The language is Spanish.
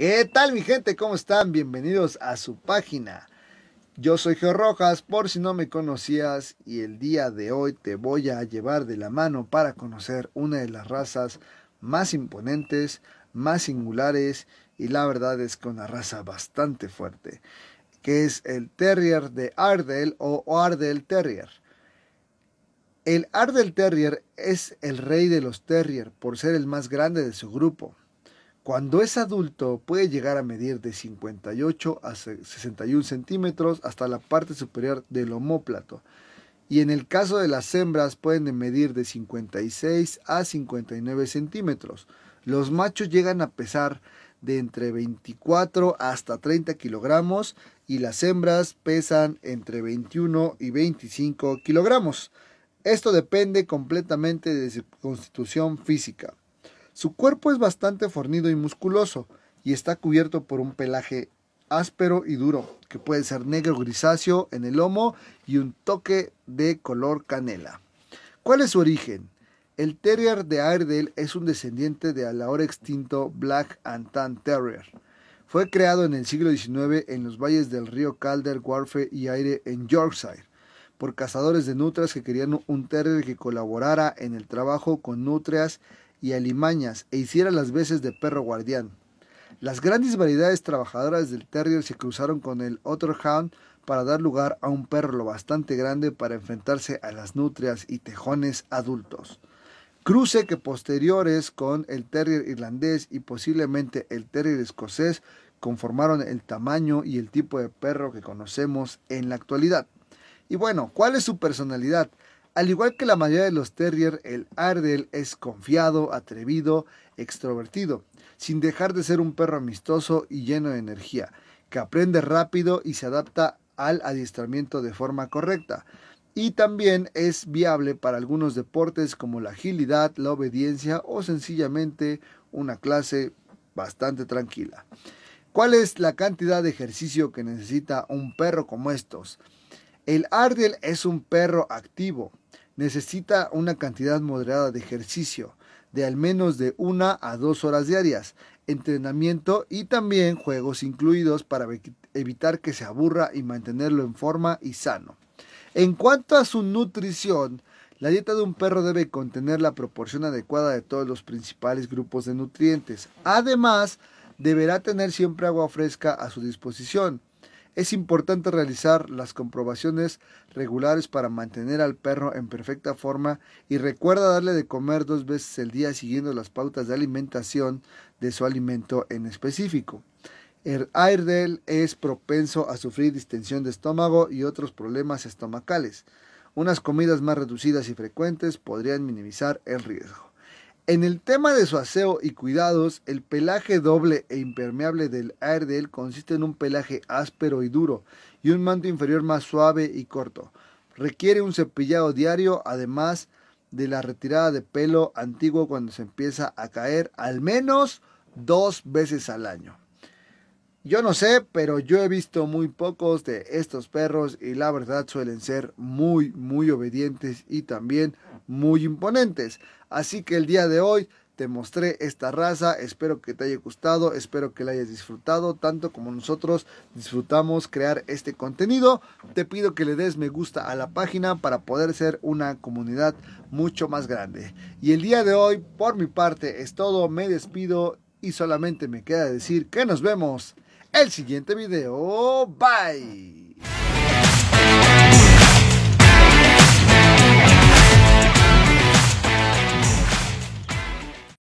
¿Qué tal mi gente? ¿Cómo están? Bienvenidos a su página. Yo soy Geo Rojas, por si no me conocías, y el día de hoy te voy a llevar de la mano para conocer una de las razas más imponentes, más singulares y la verdad es que una raza bastante fuerte, que es el Terrier de Ardell o Ardell Terrier. El Ardell Terrier es el rey de los Terrier por ser el más grande de su grupo. Cuando es adulto puede llegar a medir de 58 a 61 centímetros hasta la parte superior del homóplato. Y en el caso de las hembras pueden medir de 56 a 59 centímetros. Los machos llegan a pesar de entre 24 hasta 30 kilogramos y las hembras pesan entre 21 y 25 kilogramos. Esto depende completamente de su constitución física. Su cuerpo es bastante fornido y musculoso, y está cubierto por un pelaje áspero y duro, que puede ser negro grisáceo en el lomo y un toque de color canela. ¿Cuál es su origen? El Terrier de Airedale es un descendiente del ahora extinto Black and Tan Terrier. Fue creado en el siglo XIX en los valles del río Calder, Wharfe y Aire en Yorkshire por cazadores de nutrias que querían un terrier que colaborara en el trabajo con nutrias y alimañas e hiciera las veces de perro guardián. Las grandes variedades trabajadoras del terrier se cruzaron con el Otterhound para dar lugar a un perro lo bastante grande para enfrentarse a las nutrias y tejones adultos. Cruce que posteriores con el terrier irlandés y posiblemente el terrier escocés conformaron el tamaño y el tipo de perro que conocemos en la actualidad. Y bueno, ¿cuál es su personalidad? Al igual que la mayoría de los terrier, el Ardel es confiado, atrevido, extrovertido, sin dejar de ser un perro amistoso y lleno de energía, que aprende rápido y se adapta al adiestramiento de forma correcta. Y también es viable para algunos deportes como la agilidad, la obediencia o sencillamente una clase bastante tranquila. ¿Cuál es la cantidad de ejercicio que necesita un perro como estos? El Ardel es un perro activo, necesita una cantidad moderada de ejercicio, de al menos de una a dos horas diarias, entrenamiento y también juegos incluidos para evitar que se aburra y mantenerlo en forma y sano. En cuanto a su nutrición, la dieta de un perro debe contener la proporción adecuada de todos los principales grupos de nutrientes. Además, deberá tener siempre agua fresca a su disposición, es importante realizar las comprobaciones regulares para mantener al perro en perfecta forma y recuerda darle de comer dos veces al día siguiendo las pautas de alimentación de su alimento en específico. El él es propenso a sufrir distensión de estómago y otros problemas estomacales. Unas comidas más reducidas y frecuentes podrían minimizar el riesgo. En el tema de su aseo y cuidados, el pelaje doble e impermeable del Airedale consiste en un pelaje áspero y duro y un manto inferior más suave y corto. Requiere un cepillado diario, además de la retirada de pelo antiguo cuando se empieza a caer, al menos dos veces al año. Yo no sé, pero yo he visto muy pocos de estos perros y la verdad suelen ser muy, muy obedientes y también muy imponentes. Así que el día de hoy te mostré esta raza, espero que te haya gustado, espero que la hayas disfrutado tanto como nosotros disfrutamos crear este contenido. Te pido que le des me gusta a la página para poder ser una comunidad mucho más grande. Y el día de hoy, por mi parte, es todo, me despido y solamente me queda decir que nos vemos el siguiente video. Bye.